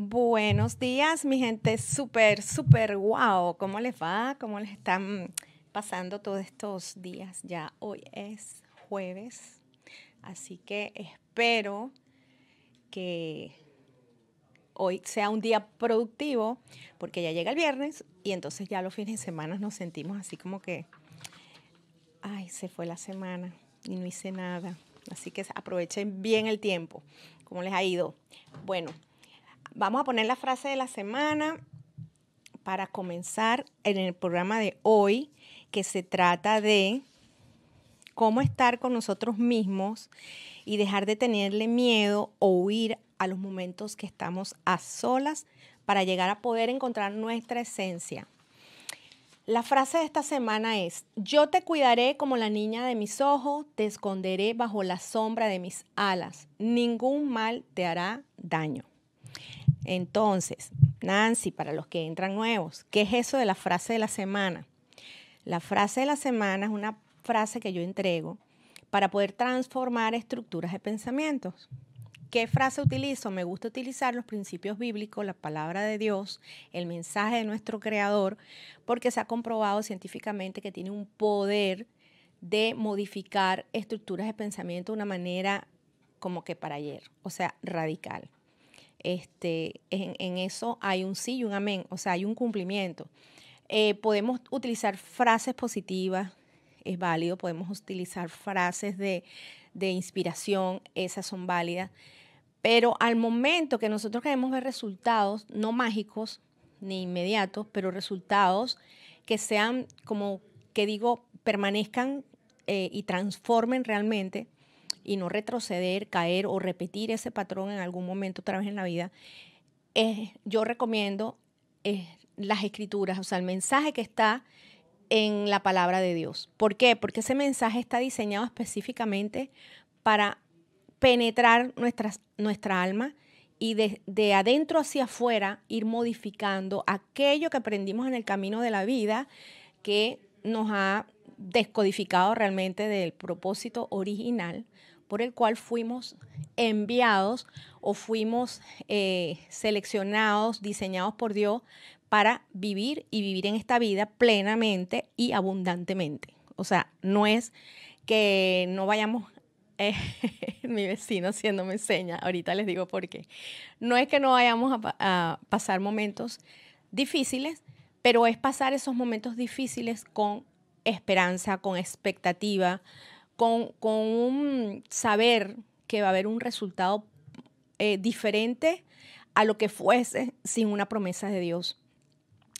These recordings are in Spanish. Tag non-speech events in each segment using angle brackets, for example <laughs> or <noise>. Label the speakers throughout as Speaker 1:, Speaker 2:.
Speaker 1: Buenos días, mi gente súper, súper guau. ¿Cómo les va? ¿Cómo les están pasando todos estos días? Ya hoy es jueves, así que espero que hoy sea un día productivo, porque ya llega el viernes y entonces ya los fines de semana nos sentimos así como que, ay, se fue la semana y no hice nada. Así que aprovechen bien el tiempo, cómo les ha ido. Bueno, Vamos a poner la frase de la semana para comenzar en el programa de hoy, que se trata de cómo estar con nosotros mismos y dejar de tenerle miedo o huir a los momentos que estamos a solas para llegar a poder encontrar nuestra esencia. La frase de esta semana es, yo te cuidaré como la niña de mis ojos, te esconderé bajo la sombra de mis alas, ningún mal te hará daño. Entonces, Nancy, para los que entran nuevos, ¿qué es eso de la frase de la semana? La frase de la semana es una frase que yo entrego para poder transformar estructuras de pensamientos. ¿Qué frase utilizo? Me gusta utilizar los principios bíblicos, la palabra de Dios, el mensaje de nuestro Creador, porque se ha comprobado científicamente que tiene un poder de modificar estructuras de pensamiento de una manera como que para ayer, o sea, radical este, en, eso hay un sí y un amén, o sea, hay un cumplimiento. Eh, podemos utilizar frases positivas, es válido, podemos utilizar frases de, inspiración, esas son válidas, pero al momento que nosotros queremos ver resultados, no mágicos ni inmediatos, pero resultados que sean, como que digo, permanezcan eh, y transformen realmente, y no retroceder, caer o repetir ese patrón en algún momento otra vez en la vida, eh, yo recomiendo eh, las escrituras, o sea, el mensaje que está en la palabra de Dios. ¿Por qué? Porque ese mensaje está diseñado específicamente para penetrar nuestras, nuestra alma y desde de, adentro hacia afuera ir modificando aquello que aprendimos en el camino de la vida que nos ha descodificado realmente del propósito original por el cual fuimos enviados o fuimos eh, seleccionados, diseñados por Dios para vivir y vivir en esta vida plenamente y abundantemente. O sea, no es que no vayamos, <laughs> eh, mi vecino haciéndome seña, ahorita les digo por qué, no es que no vayamos a pasar momentos difíciles, pero es pasar esos momentos difíciles con esperanza, con expectativa, con, un saber que va a haber un resultado eh, diferente a lo que fuese sin una promesa de Dios,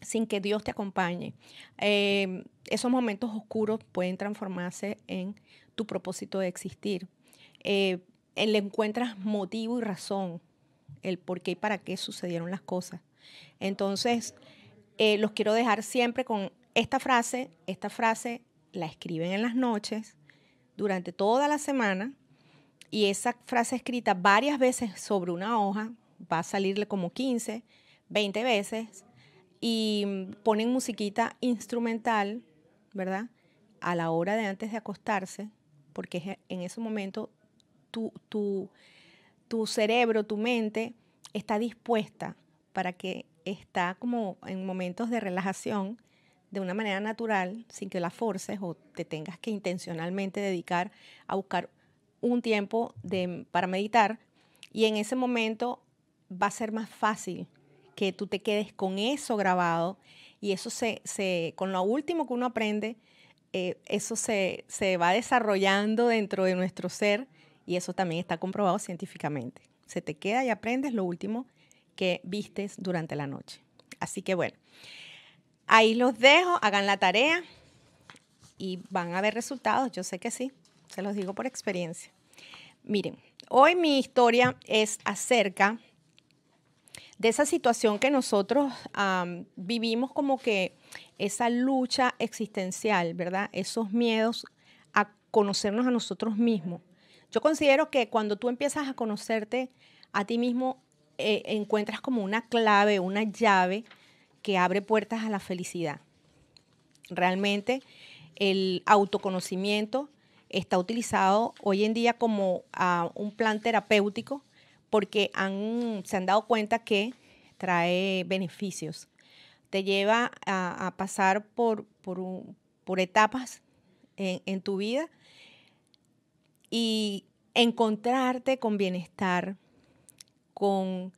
Speaker 1: sin que Dios te acompañe. Em, esos momentos oscuros pueden transformarse en tu propósito de existir. Eh, le encuentras motivo y razón, el por qué y para qué sucedieron las cosas. Entonces, eh, los quiero dejar siempre con esta frase, esta frase la escriben en las noches, durante toda la semana y esa frase escrita varias veces sobre una hoja, va a salirle como 15, 20 veces y ponen musiquita instrumental, ¿verdad? A la hora de antes de acostarse, porque en ese momento tu, tu, tu cerebro, tu mente está dispuesta para que está como en momentos de relajación de una manera natural, sin que la forces o te tengas que intencionalmente dedicar a buscar un tiempo para meditar y en ese momento va a ser más fácil que tú te quedes con eso grabado y eso se, se con lo último que uno aprende, eh, eso se, se va desarrollando dentro de nuestro ser y eso también está comprobado científicamente. Se te queda y aprendes lo último que vistes durante la noche. Así que bueno. Ahí los dejo, hagan la tarea y van a ver resultados. Yo sé que sí, se los digo por experiencia. Miren, hoy mi historia es acerca de esa situación que nosotros vivimos como que esa lucha existencial, ¿verdad? Esos miedos a conocernos a nosotros mismos. Yo considero que cuando tú empiezas a conocerte a ti mismo, eh, encuentras como una clave, una llave que abre puertas a la felicidad. Realmente el autoconocimiento está utilizado hoy en día como ah, un plan terapéutico porque se han dado cuenta que trae beneficios. Te lleva a, pasar por, etapas en, tu vida y encontrarte con bienestar, con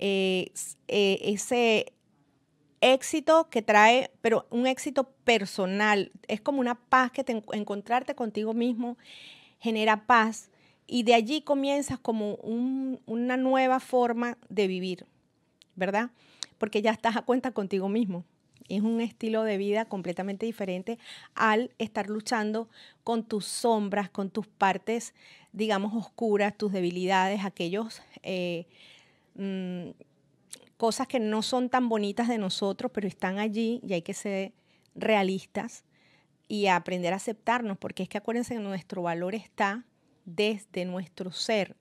Speaker 1: eh, eh, ese, éxito que trae, pero un éxito personal. Es como una paz que encontrarte contigo mismo genera paz y de allí comienzas como una nueva forma de vivir, ¿verdad? Porque ya estás a cuenta contigo mismo. Es un estilo de vida completamente diferente al estar luchando con tus sombras, con tus partes, digamos, oscuras, tus debilidades, aquellos... Eh, mm, cosas que no son tan bonitas de nosotros, pero están allí y hay que ser realistas y aprender a aceptarnos, porque es que acuérdense que nuestro valor está desde nuestro ser,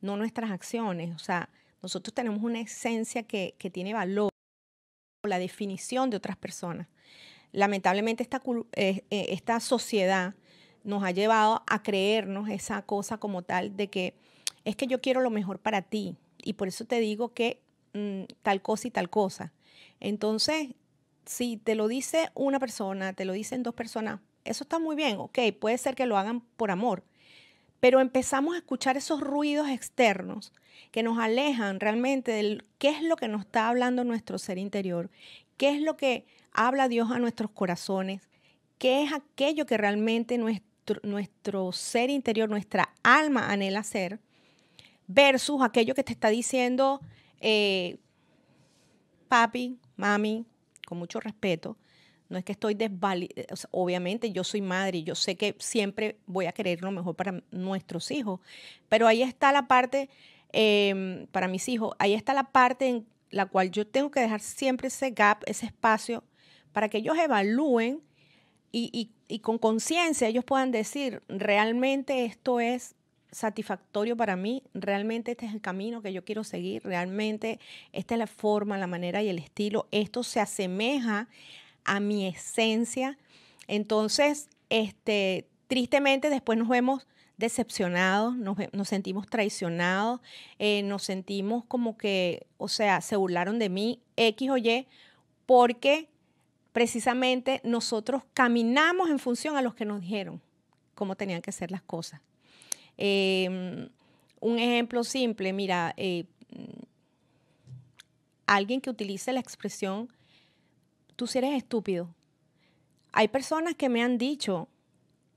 Speaker 1: no nuestras acciones. O sea, nosotros tenemos una esencia que, tiene valor, la definición de otras personas. Lamentablemente esta, eh, eh, esta sociedad nos ha llevado a creernos esa cosa como tal de que es que yo quiero lo mejor para ti. Y por eso te digo que Mm, tal cosa y tal cosa. Entonces, si te lo dice una persona, te lo dicen dos personas, eso está muy bien, ok, puede ser que lo hagan por amor, pero empezamos a escuchar esos ruidos externos que nos alejan realmente del qué es lo que nos está hablando nuestro ser interior, qué es lo que habla Dios a nuestros corazones, qué es aquello que realmente nuestro, nuestro ser interior, nuestra alma anhela hacer versus aquello que te está diciendo eh, papi, mami, con mucho respeto, no es que estoy desvalida, eh, obviamente yo soy madre y yo sé que siempre voy a querer lo mejor para nuestros hijos, pero ahí está la parte, em, para mis hijos, ahí está la parte en la cual yo tengo que dejar siempre ese gap, ese espacio, para que ellos evalúen y con conciencia ellos puedan decir, realmente esto es satisfactorio para mí, realmente este es el camino que yo quiero seguir, realmente esta es la forma, la manera y el estilo, esto se asemeja a mi esencia. Entonces, este, tristemente después nos vemos decepcionados, nos, sentimos traicionados, eh, nos sentimos como que, o sea, se burlaron de mí, X o Y, porque precisamente nosotros caminamos en función a los que nos dijeron cómo tenían que ser las cosas. Em, un ejemplo simple, mira, eh, alguien que utilice la expresión, tú si eres estúpido. Hay personas que me han dicho,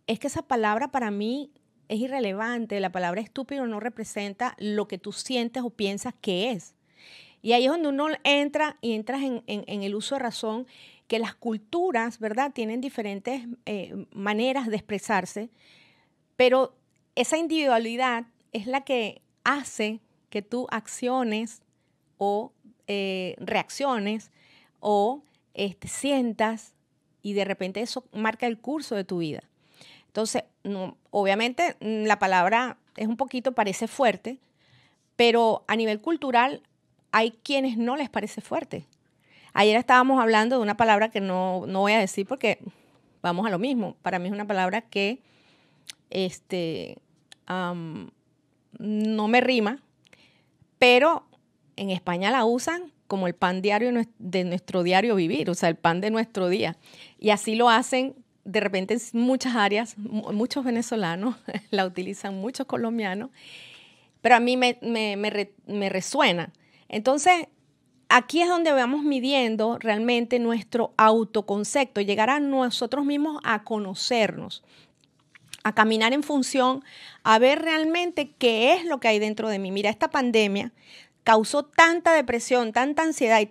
Speaker 1: es que esa palabra para mí es irrelevante, la palabra estúpido no representa lo que tú sientes o piensas que es. Y ahí es donde uno entra y entras en, el uso de razón, que las culturas, ¿verdad?, tienen diferentes eh, maneras de expresarse, pero esa individualidad es la que hace que tú acciones o eh, reacciones o este, sientas y de repente eso marca el curso de tu vida. Entonces, mm, obviamente mm, la palabra es un poquito, parece fuerte, pero a nivel cultural hay quienes no les parece fuerte. Ayer estábamos hablando de una palabra que no, voy a decir porque vamos a lo mismo. Para mí es una palabra que este, no me rima, pero en España la usan como el pan diario de nuestro diario vivir, o sea, el pan de nuestro día. Y así lo hacen de repente en muchas áreas, muchos venezolanos <laughs> la utilizan, muchos colombianos, pero a mí me, me resuena. Entonces, aquí es donde vamos midiendo realmente nuestro autoconcepto, llegar a nosotros mismos a conocernos a caminar en función, a ver realmente qué es lo que hay dentro de mí. Mira, esta pandemia causó tanta depresión, tanta ansiedad y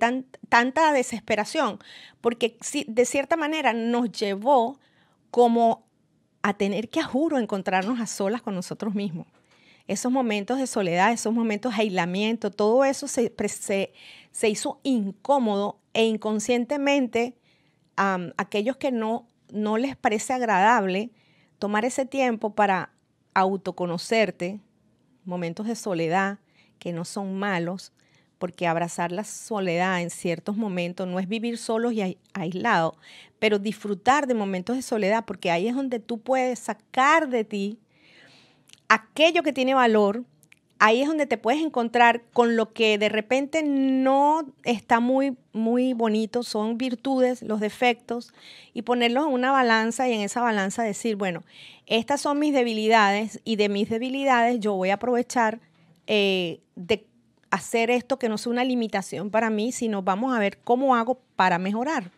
Speaker 1: tanta desesperación, porque de cierta manera nos llevó como a tener que, juro, encontrarnos a solas con nosotros mismos. Esos momentos de soledad, esos momentos de aislamiento, todo eso se, hizo incómodo e inconscientemente a aquellos que no, no les parece agradable tomar ese tiempo para autoconocerte, momentos de soledad que no son malos, porque abrazar la soledad en ciertos momentos no es vivir solos y aislados, pero disfrutar de momentos de soledad, porque ahí es donde tú puedes sacar de ti aquello que tiene valor ahí es donde te puedes encontrar con lo que de repente no está muy, muy bonito, son virtudes, los defectos, y ponerlos en una balanza y en esa balanza decir, bueno, estas son mis debilidades y de mis debilidades yo voy a aprovechar eh, de hacer esto que no sea una limitación para mí, sino vamos a ver cómo hago para mejorar.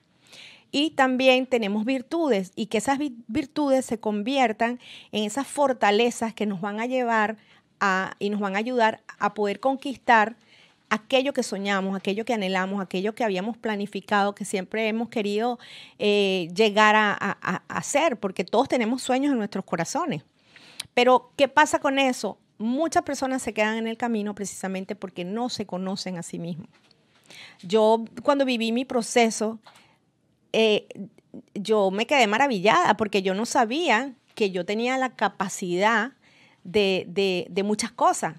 Speaker 1: Y también tenemos virtudes y que esas virtudes se conviertan en esas fortalezas que nos van a llevar y nos van a ayudar a poder conquistar aquello que soñamos, aquello que anhelamos, aquello que habíamos planificado, que siempre hemos querido eh, llegar a, hacer, porque todos tenemos sueños en nuestros corazones. Pero, ¿qué pasa con eso? Muchas personas se quedan en el camino precisamente porque no se conocen a sí mismos. Yo, cuando viví mi proceso, eh, yo me quedé maravillada porque yo no sabía que yo tenía la capacidad de, de, de muchas cosas.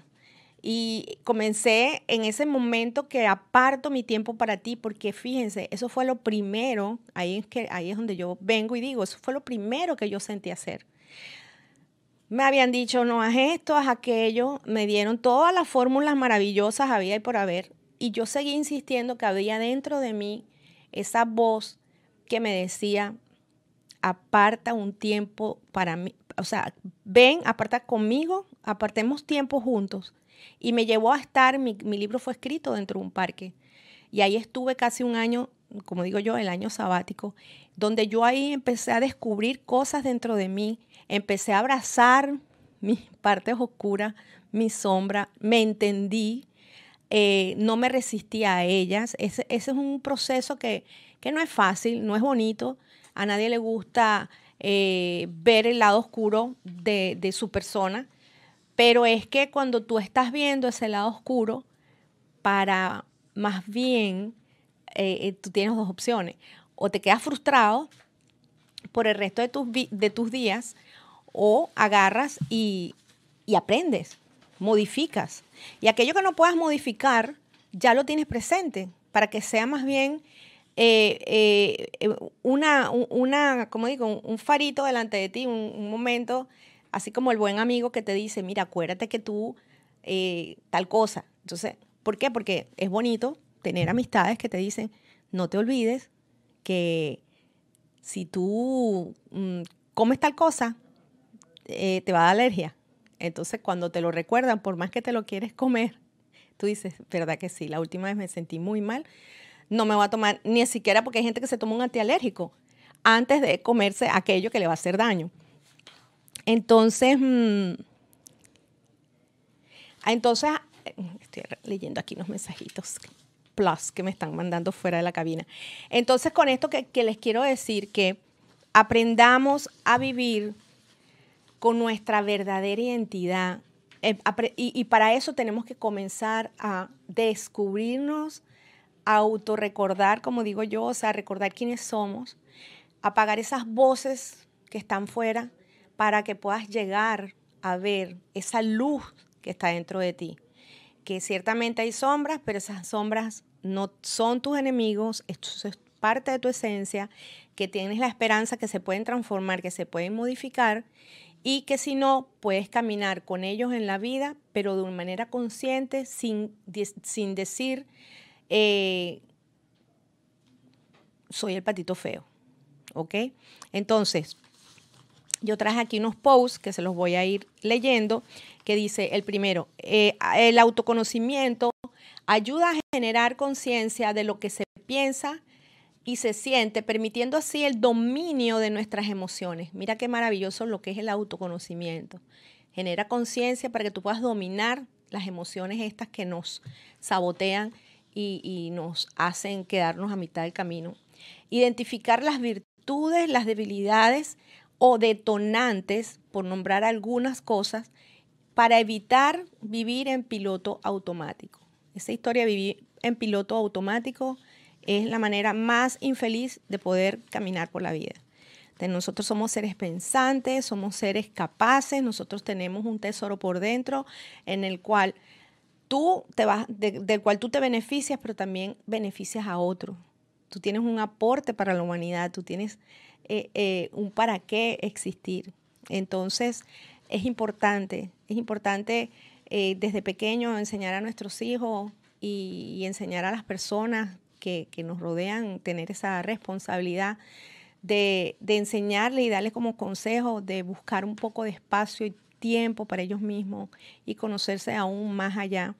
Speaker 1: Y comencé en ese momento que aparto mi tiempo para ti, porque fíjense, eso fue lo primero, ahí es, que, ahí es donde yo vengo y digo, eso fue lo primero que yo sentí hacer. Me habían dicho, no haz esto, haz aquello, me dieron todas las fórmulas maravillosas, había y por haber, y yo seguí insistiendo que había dentro de mí esa voz que me decía, aparta un tiempo para mí, o sea, ven, aparta conmigo, apartemos tiempo juntos. Y me llevó a estar, mi, libro fue escrito dentro de un parque. Y ahí estuve casi un año, como digo yo, el año sabático, donde yo ahí empecé a descubrir cosas dentro de mí, empecé a abrazar <laughs> mis partes oscuras, mi sombra, me entendí, eh, no me resistí a ellas. Ese, ese es un proceso que, que no es fácil, no es bonito, a nadie le gusta eh, ver el lado oscuro de, su persona, pero es que cuando tú estás viendo ese lado oscuro, para más bien eh, eh, tú tienes dos opciones. O te quedas frustrado por el resto de tus, de tus días o agarras y, y, aprendes, modificas. Y aquello que no puedas modificar, ya lo tienes presente para que sea más bien eh, eh, eh, una, una, digo? Un, farito delante de ti, un, momento, así como el buen amigo que te dice, mira, acuérdate que tú tal cosa. Entonces, ¿por qué? Porque es bonito tener amistades que te dicen, no te olvides que si tú mm, comes tal cosa, te va a dar alergia. Entonces, cuando te lo recuerdan, por más que te lo quieres comer, tú dices, ¿verdad que sí? La última vez me sentí muy mal no me voy a tomar ni siquiera porque hay gente que se toma un antialérgico antes de comerse aquello que le va a hacer daño. Entonces, mm, entonces, estoy leyendo aquí unos mensajitos plus que me están mandando fuera de la cabina. Entonces, con esto que, les quiero decir que aprendamos a vivir con nuestra verdadera identidad. Eh, y para eso tenemos que comenzar a descubrirnos autorrecordar, como digo yo, o sea, recordar quiénes somos, apagar esas voces que están fuera para que puedas llegar a ver esa luz que está dentro de ti. Que ciertamente hay sombras, pero esas sombras no son tus enemigos, esto es parte de tu esencia, que tienes la esperanza que se pueden transformar, que se pueden modificar y que si no, puedes caminar con ellos en la vida, pero de una manera consciente, sin, sin decir eh, soy el patito feo. ¿Ok? Entonces, yo traje aquí unos posts que se los voy a ir leyendo, que dice el primero, eh, el autoconocimiento ayuda a generar conciencia de lo que se piensa y se siente, permitiendo así el dominio de nuestras emociones. Mira qué maravilloso lo que es el autoconocimiento. Genera conciencia para que tú puedas dominar las emociones estas que nos sabotean y, nos hacen quedarnos a mitad del camino. Identificar las virtudes, las debilidades o detonantes, por nombrar algunas cosas, para evitar vivir en piloto automático. Esa historia de vivir en piloto automático es la manera más infeliz de poder caminar por la vida. nosotros somos seres pensantes, somos seres capaces, nosotros tenemos un tesoro por dentro en el cual tú te vas, del cual tú te beneficias, pero también beneficias a otro. Tú tienes un aporte para la humanidad, tú tienes eh, eh, un para qué existir. Entonces, es importante, es importante eh, desde pequeño enseñar a nuestros hijos y, enseñar a las personas que, nos rodean tener esa responsabilidad de, de enseñarle y darle como consejo de buscar un poco de espacio y tiempo para ellos mismos y conocerse aún más allá.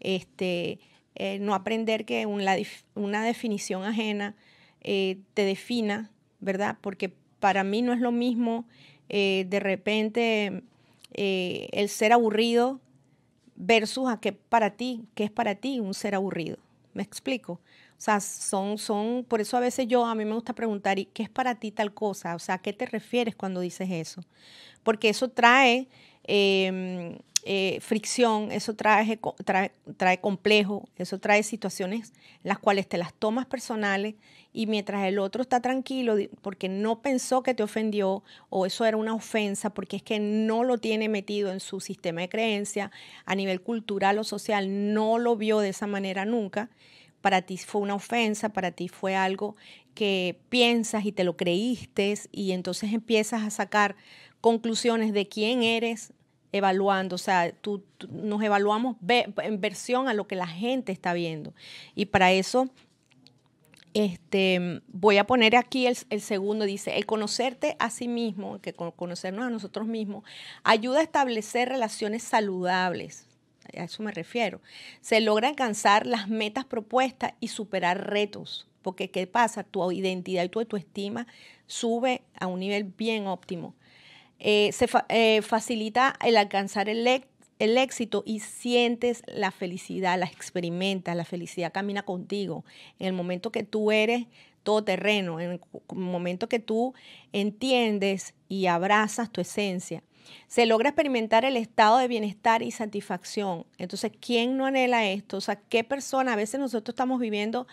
Speaker 1: Este, eh, no aprender que una, definición ajena eh, te defina, ¿verdad? Porque para mí no es lo mismo eh, de repente el ser aburrido versus a que para ti, que es para ti un ser aburrido, ¿Me explico? O sea, son, son, por eso a veces yo, a mí me gusta preguntar, ¿y qué es para ti tal cosa? O sea, ¿a qué te refieres cuando dices eso? Porque eso trae em, eh, fricción, eso trae, trae, trae, complejo, eso trae situaciones las cuales te las tomas personales y mientras el otro está tranquilo porque no pensó que te ofendió o eso era una ofensa porque es que no lo tiene metido en su sistema de creencia a nivel cultural o social, no lo vio de esa manera nunca, para ti fue una ofensa, para ti fue algo que piensas y te lo creíste y entonces empiezas a sacar conclusiones de quién eres, evaluando, o sea, tú, nos evaluamos en versión a lo que la gente está viendo. Y para eso este, voy a poner aquí el, segundo, dice, el conocerte a sí mismo, que conocernos a nosotros mismos, ayuda a establecer relaciones saludables. A eso me refiero. Se logra alcanzar las metas propuestas y superar retos, porque ¿qué pasa? Tu identidad y tu autoestima sube a un nivel bien óptimo. Eh, se eh, facilita el alcanzar el, el éxito y sientes la felicidad, la experimentas, la felicidad camina contigo. En el momento que tú eres todo terreno, en el momento que tú entiendes y abrazas tu esencia. Se logra experimentar el estado de bienestar y satisfacción. Entonces, ¿quién no anhela esto? O sea, ¿qué persona? A veces nosotros estamos viviendo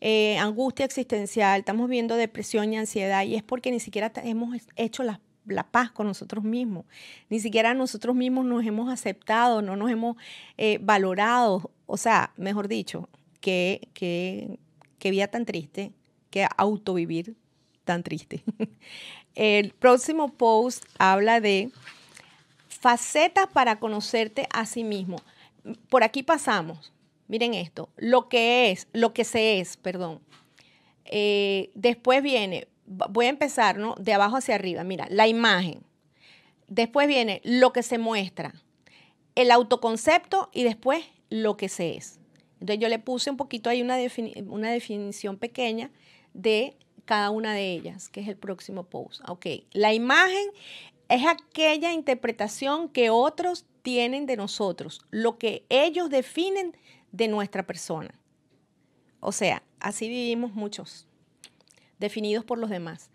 Speaker 1: eh, angustia existencial, estamos viviendo depresión y ansiedad, y es porque ni siquiera hemos hecho las la paz con nosotros mismos. Ni siquiera nosotros mismos nos hemos aceptado, no nos hemos eh, valorado. O sea, mejor dicho, qué que, vida tan triste, qué autovivir tan triste. <laughs> El próximo post habla de facetas para conocerte a sí mismo. Por aquí pasamos, miren esto, lo que es, lo que se es, perdón. Eh, después viene voy a empezar, ¿no? De abajo hacia arriba, mira, la imagen. Después viene lo que se muestra, el autoconcepto y después lo que se es. Entonces yo le puse un poquito ahí una, una definición pequeña de cada una de ellas, que es el próximo post. Ok, la imagen es aquella interpretación que otros tienen de nosotros, lo que ellos definen de nuestra persona. O sea, así vivimos muchos definidos por los demás.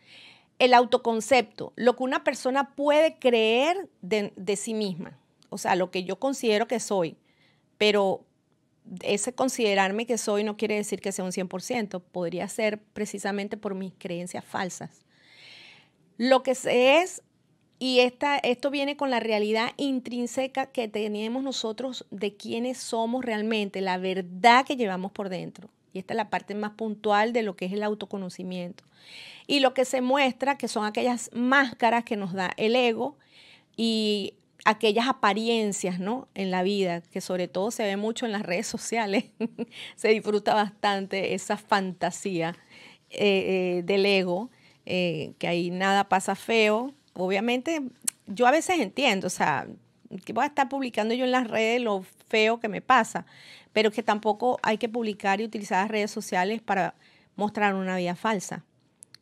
Speaker 1: El autoconcepto, lo que una persona puede creer de, sí misma, o sea, lo que yo considero que soy, pero ese considerarme que soy no quiere decir que sea un 100%, podría ser precisamente por mis creencias falsas. Lo que es, y esta, esto viene con la realidad intrínseca que tenemos nosotros de quiénes somos realmente, la verdad que llevamos por dentro. Y esta es la parte más puntual de lo que es el autoconocimiento. Y lo que se muestra que son aquellas máscaras que nos da el ego y aquellas apariencias, ¿no? En la vida, que sobre todo se ve mucho en las redes sociales, <laughs> se disfruta bastante esa fantasía eh, eh, del ego, eh, que ahí nada pasa feo. Obviamente, yo a veces entiendo, o sea, que voy a estar publicando yo en las redes lo feo que me pasa, pero que tampoco hay que publicar y utilizar las redes sociales para mostrar una vida falsa,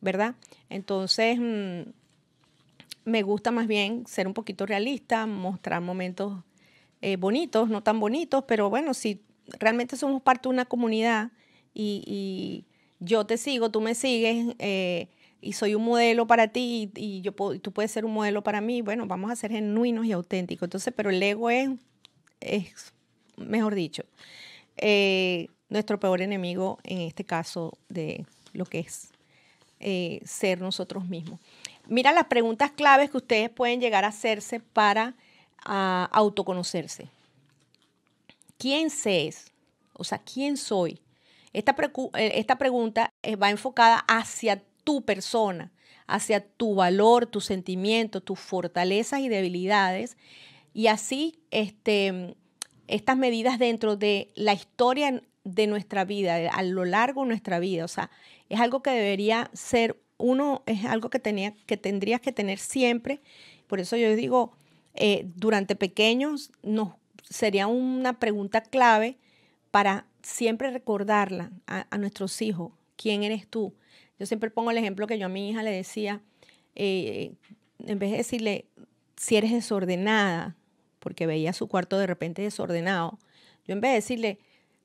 Speaker 1: ¿verdad? Entonces, mm, me gusta más bien ser un poquito realista, mostrar momentos eh, bonitos, no tan bonitos, pero bueno, si realmente somos parte de una comunidad y, yo te sigo, tú me sigues eh, y soy un modelo para ti y, yo tú puedes ser un modelo para mí, bueno, vamos a ser genuinos y auténticos. Entonces, pero el ego es mejor dicho, eh, nuestro peor enemigo en este caso de lo que es eh, ser nosotros mismos. Mira las preguntas claves que ustedes pueden llegar a hacerse para ah, autoconocerse. ¿Quién se es? O sea, ¿quién soy? Esta, eh, esta pregunta va enfocada hacia tu persona, hacia tu valor, tus sentimientos, tus fortalezas y debilidades. Y así, este, estas medidas dentro de la historia de nuestra vida, a lo largo de nuestra vida. O sea, es algo que debería ser uno, es algo que, tenía, que tendrías que tener siempre. Por eso yo digo, eh, durante pequeños nos, sería una pregunta clave para siempre recordarla a, nuestros hijos, ¿quién eres tú? Yo siempre pongo el ejemplo que yo a mi hija le decía, eh, en vez de decirle, si eres desordenada, porque veía su cuarto de repente desordenado, yo en vez de decirle,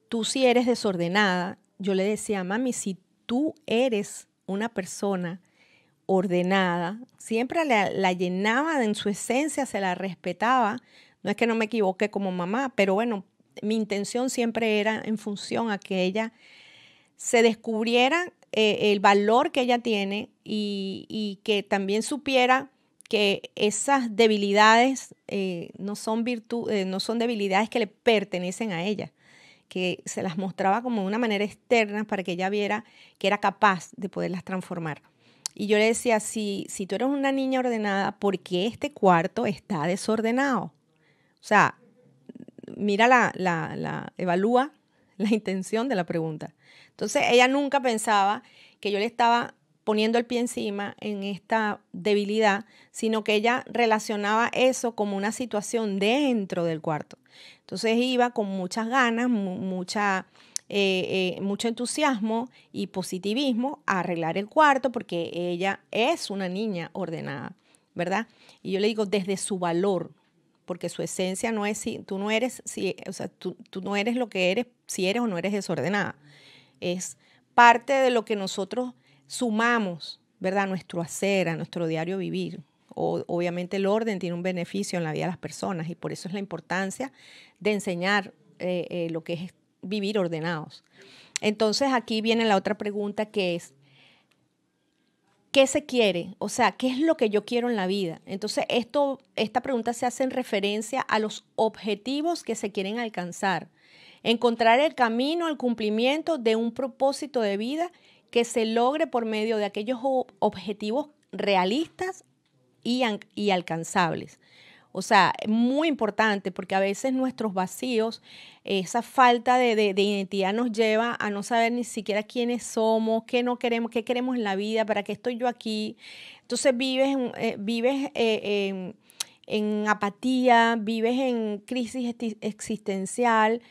Speaker 1: tú sí eres desordenada, yo le decía, mami, si tú eres una persona ordenada, siempre la, llenaba en su esencia, se la respetaba. No es que no me equivoque como mamá, pero bueno, mi intención siempre era en función a que ella se descubriera eh, el valor que ella tiene y, y que también supiera que esas debilidades eh, no, son eh, no son debilidades que le pertenecen a ella, que se las mostraba como una manera externa para que ella viera que era capaz de poderlas transformar. Y yo le decía, si, si tú eres una niña ordenada, ¿por qué este cuarto está desordenado? O sea, mira la, la, evalúa la intención de la pregunta. Entonces, ella nunca pensaba que yo le estaba poniendo el pie encima en esta debilidad, sino que ella relacionaba eso como una situación dentro del cuarto. Entonces iba con muchas ganas, mucha, eh, eh, mucho entusiasmo y positivismo a arreglar el cuarto porque ella es una niña ordenada, ¿verdad? Y yo le digo desde su valor, porque su esencia no es si tú no eres, si, tú, tú no eres lo que eres, si eres o no eres desordenada. Es parte de lo que nosotros sumamos, ¿verdad?, nuestro hacer, a nuestro diario vivir. obviamente el orden tiene un beneficio en la vida de las personas y por eso es la importancia de enseñar eh, eh, lo que es vivir ordenados. Entonces aquí viene la otra pregunta que es, ¿qué se quiere? O sea, ¿qué es lo que yo quiero en la vida? Entonces, esto, esta pregunta se hace en referencia a los objetivos que se quieren alcanzar. Encontrar el camino al cumplimiento de un propósito de vida que se logre por medio de aquellos objetivos realistas y, y alcanzables. O sea, muy importante porque a veces nuestros vacíos, esa falta de, identidad nos lleva a no saber ni siquiera quiénes somos, qué no queremos, qué queremos en la vida, para qué estoy yo aquí. Entonces vives, eh, vives eh, en apatía, vives en crisis existencial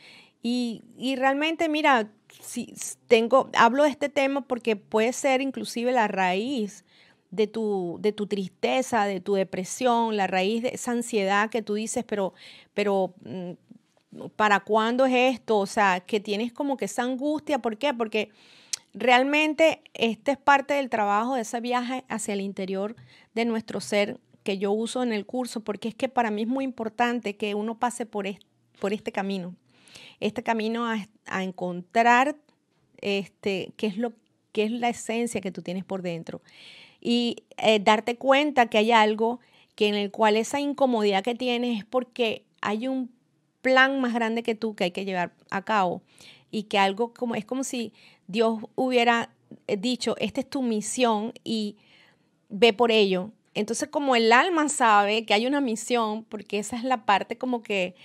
Speaker 1: y, realmente, mira, si tengo, hablo de este tema porque puede ser inclusive la raíz de tu, de tu tristeza, de tu depresión, la raíz de esa ansiedad que tú dices, pero, pero mm, ¿para cuándo es esto? O sea, que tienes como que esa angustia, ¿por qué? Porque realmente este es parte del trabajo de ese viaje hacia el interior de nuestro ser que yo uso en el curso, porque es que para mí es muy importante que uno pase por, por este camino este camino a, encontrar este, qué es lo qué es la esencia que tú tienes por dentro y eh, darte cuenta que hay algo que en el cual esa incomodidad que tienes es porque hay un plan más grande que tú que hay que llevar a cabo y que algo como es como si Dios hubiera eh, dicho, esta es tu misión y ve por ello. Entonces, como el alma sabe que hay una misión, porque esa es la parte como que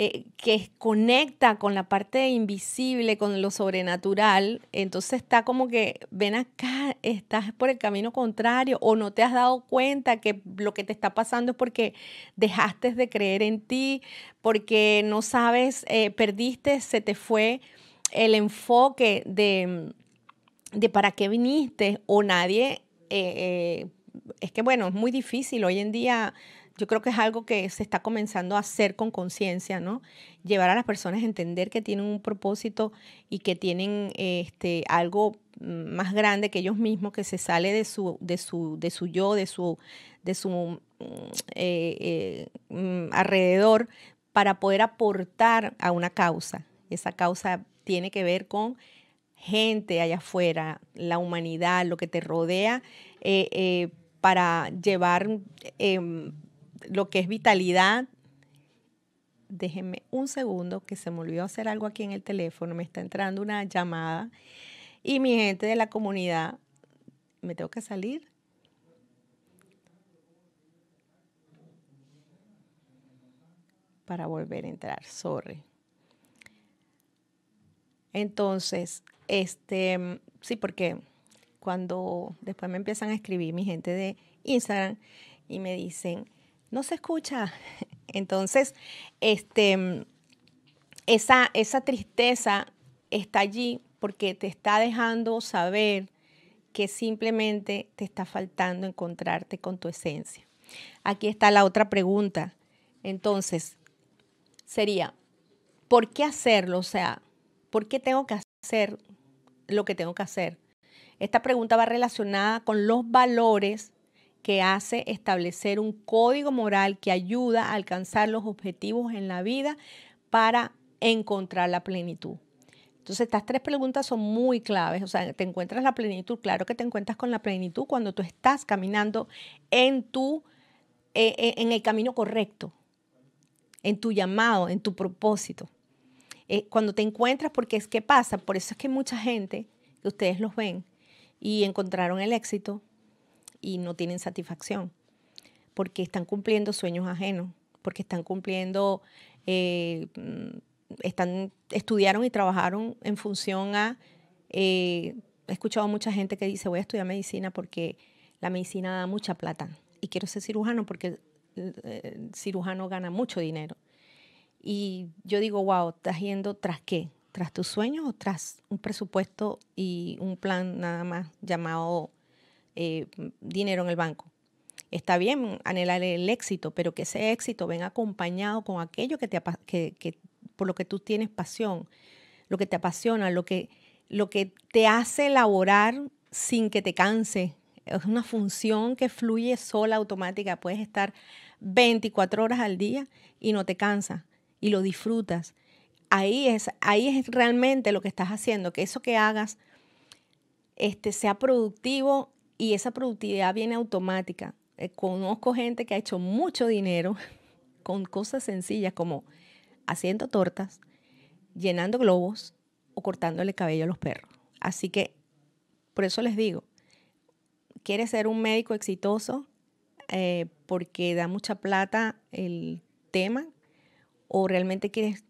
Speaker 1: eh, que conecta con la parte invisible, con lo sobrenatural, entonces está como que, ven acá, estás por el camino contrario o no te has dado cuenta que lo que te está pasando es porque dejaste de creer en ti, porque no sabes, eh, perdiste, se te fue el enfoque de, para qué viniste o nadie, eh, es que bueno, es muy difícil hoy en día yo creo que es algo que se está comenzando a hacer con conciencia, ¿no? Llevar a las personas a entender que tienen un propósito y que tienen este, algo más grande que ellos mismos, que se sale de su, de su, de su yo, de su, de su mm, eh, eh, mm, alrededor, para poder aportar a una causa. Esa causa tiene que ver con gente allá afuera, la humanidad, lo que te rodea, eh, para llevar em, lo que es vitalidad. Déjenme un segundo que se me olvidó hacer algo aquí en el teléfono. Me está entrando una llamada y mi gente de la comunidad, ¿me tengo que salir? Para volver a entrar, sorry. Entonces, este, sí, porque cuando después me empiezan a escribir mi gente de Instagram y me dicen, no se escucha. <laughs> Entonces, este, esa, esa tristeza está allí porque te está dejando saber que simplemente te está faltando encontrarte con tu esencia. Aquí está la otra pregunta. Entonces, sería, ¿por qué hacerlo? O sea, ¿por qué tengo que hacer lo que tengo que hacer? Esta pregunta va relacionada con los valores que hace establecer un código moral que ayuda a alcanzar los objetivos en la vida para encontrar la plenitud. Entonces, estas tres preguntas son muy claves. O sea, ¿te encuentras la plenitud? Claro que te encuentras con la plenitud cuando tú estás caminando en tu, eh, eh, en el camino correcto, en tu llamado, en tu propósito. Eh, cuando te encuentras, porque es que pasa, por eso es que mucha gente, que ustedes los ven, y encontraron el éxito, y no tienen satisfacción, porque están cumpliendo sueños ajenos, porque están cumpliendo, eh, están, estudiaron y trabajaron en función a, eh, he escuchado mucha gente que dice, voy a estudiar medicina porque la medicina da mucha plata y quiero ser cirujano porque el eh, cirujano gana mucho dinero. Y yo digo, wow, estás yendo tras qué? ¿Tras tus sueños o tras un presupuesto y un plan nada más llamado eh, dinero en el banco. Está bien anhelar el éxito, pero que ese éxito venga acompañado con aquello que te, por lo que tú tienes pasión, lo que te apasiona, lo que, lo que te hace laborar sin que te canse. Es una función que fluye sola, automática. Puedes estar 24 horas al día y no te cansa y lo disfrutas. Ahí es, ahí es realmente lo que estás haciendo, que eso que hagas este, sea productivo y esa productividad viene automática. Eh, conozco gente que ha hecho mucho dinero <laughs> con cosas sencillas como haciendo tortas, llenando globos o cortándole cabello a los perros. Así que, por eso les digo, quieres ser un médico exitoso eh, porque da mucha plata el tema o realmente quieres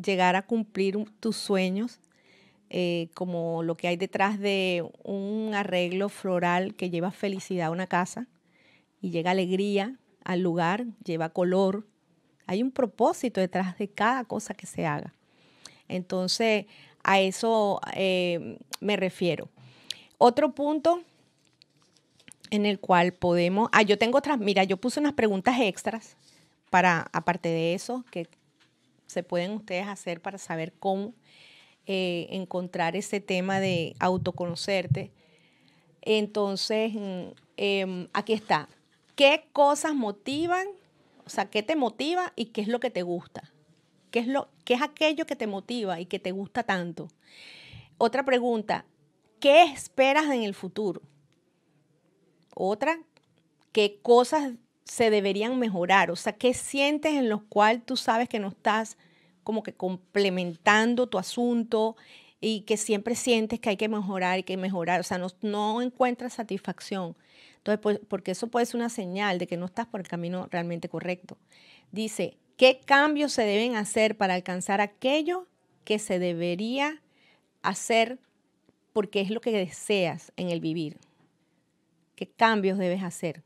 Speaker 1: llegar a cumplir tus sueños eh, como lo que hay detrás de un arreglo floral que lleva felicidad a una casa y llega alegría al lugar, lleva color. Hay un propósito detrás de cada cosa que se haga. Entonces, a eso eh, me refiero. Otro punto en el cual podemos... Ah, yo tengo otras... Mira, yo puse unas preguntas extras para, aparte de eso, que se pueden ustedes hacer para saber cómo eh, encontrar ese tema de autoconocerte. Entonces, mm, em, aquí está. ¿Qué cosas motivan? O sea, ¿qué te motiva y qué es lo que te gusta? ¿Qué es, lo, qué es aquello que te motiva y que te gusta tanto? Otra pregunta, ¿qué esperas en el futuro? Otra, ¿qué cosas se deberían mejorar? O sea, ¿qué sientes en los cuales tú sabes que no estás como que complementando tu asunto y que siempre sientes que hay que mejorar y que mejorar, o sea, no, encuentras satisfacción. Entonces, pues, porque eso puede ser una señal de que no estás por el camino realmente correcto. Dice, ¿qué cambios se deben hacer para alcanzar aquello que se debería hacer porque es lo que deseas en el vivir? ¿Qué cambios debes hacer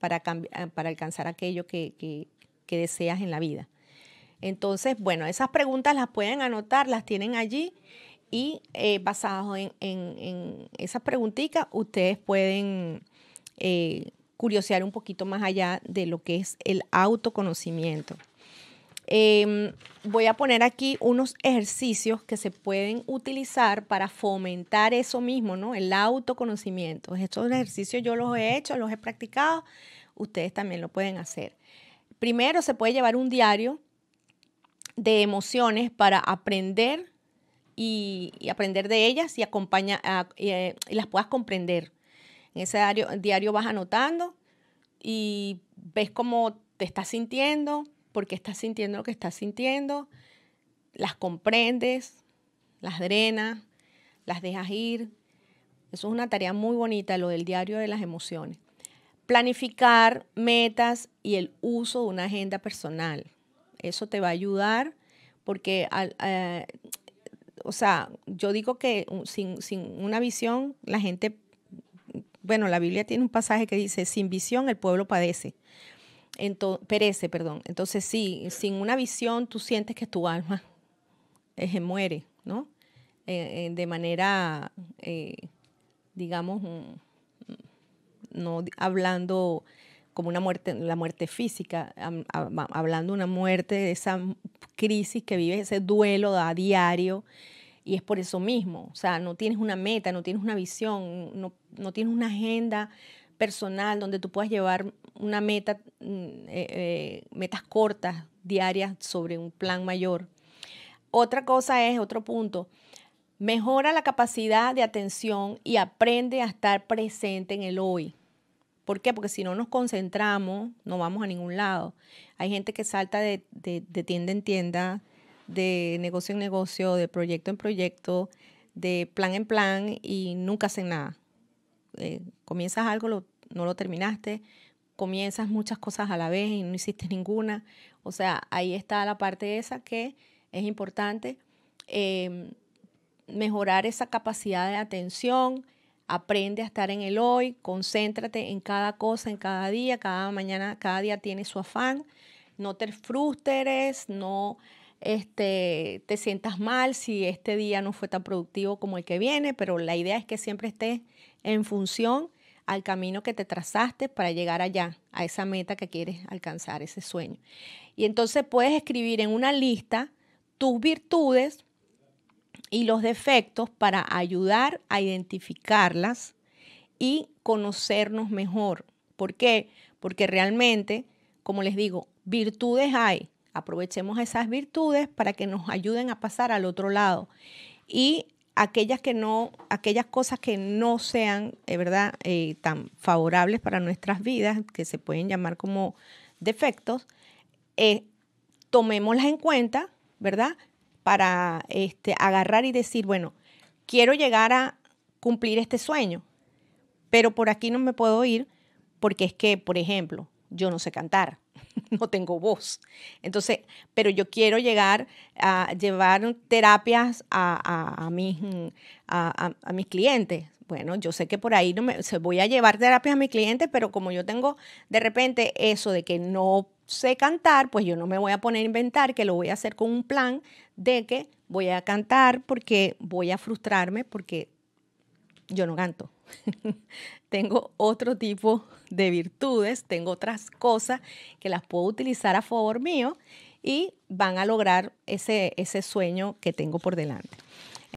Speaker 1: para, alcanzar aquello que deseas en la vida? Entonces, bueno, esas preguntas las pueden anotar, las tienen allí y eh, basados en, esas preguntitas, ustedes pueden eh, curiosear un poquito más allá de lo que es el autoconocimiento. Em, voy a poner aquí unos ejercicios que se pueden utilizar para fomentar eso mismo, ¿no? El autoconocimiento. Estos ejercicios yo los he hecho, los he practicado, ustedes también lo pueden hacer. Primero, se puede llevar un diario de emociones para aprender y, aprender de ellas y, acompaña, eh, y, las puedas comprender. En ese diario, diario vas anotando y ves cómo te estás sintiendo, por qué estás sintiendo lo que estás sintiendo, las comprendes, las drenas, las dejas ir. Eso es una tarea muy bonita, lo del diario de las emociones. Planificar metas y el uso de una agenda personal. Eso te va a ayudar porque, eh, o sea, yo digo que mm, sin, una visión, la gente, bueno, la Biblia tiene un pasaje que dice, sin visión el pueblo padece. Entonces, perece, perdón. Entonces, sí, sin una visión tú sientes que tu alma se eh, muere, ¿no? Eh, de manera, digamos, mm, mm, no hablando como una muerte, la muerte física, hablando de una muerte, de esa crisis que vives, ese duelo a diario, y es por eso mismo, o sea, no tienes una meta, no tienes una visión, no, tienes una agenda personal donde tú puedas llevar una meta, mm, eh, eh, metas cortas, diarias, sobre un plan mayor. Otra cosa es, otro punto, mejora la capacidad de atención y aprende a estar presente en el hoy. ¿Por qué? Porque si no nos concentramos, no vamos a ningún lado. Hay gente que salta de, tienda en tienda, de negocio en negocio, de proyecto en proyecto, de plan en plan y nunca hacen nada. Eh, comienzas algo, no lo terminaste, comienzas muchas cosas a la vez y no hiciste ninguna. O sea, ahí está la parte esa que es importante. Em, mejorar esa capacidad de atención, Aprende a estar en el hoy, concéntrate en cada cosa, en cada día, cada mañana, cada día tiene su afán. No te frustres, no este, te sientas mal si este día no fue tan productivo como el que viene, pero la idea es que siempre estés en función al camino que te trazaste para llegar allá, a esa meta que quieres alcanzar, ese sueño. Y entonces puedes escribir en una lista tus virtudes, y los defectos para ayudar a identificarlas y conocernos mejor. ¿Por qué? Porque realmente, como les digo, virtudes hay. Aprovechemos esas virtudes para que nos ayuden a pasar al otro lado. Y aquellas que no, aquellas cosas que no sean, eh, ¿verdad?, eh, tan favorables para nuestras vidas, que se pueden llamar como defectos, eh, tomémoslas en cuenta, ¿verdad? para este, agarrar y decir, bueno, quiero llegar a cumplir este sueño, pero por aquí no me puedo ir porque es que, por ejemplo, yo no sé cantar, <laughs> no tengo voz. Entonces, pero yo quiero llegar a llevar terapias a, a, a mis, a, a, clientes. Bueno, yo sé que por ahí no me, voy a llevar terapias a mis clientes, pero como yo tengo de repente eso de que no sé cantar, pues yo no me voy a poner a inventar que lo voy a hacer con un plan de que voy a cantar porque voy a frustrarme porque yo no canto. <laughs> tengo otro tipo de virtudes, tengo otras cosas que las puedo utilizar a favor mío y van a lograr ese, ese sueño que tengo por delante.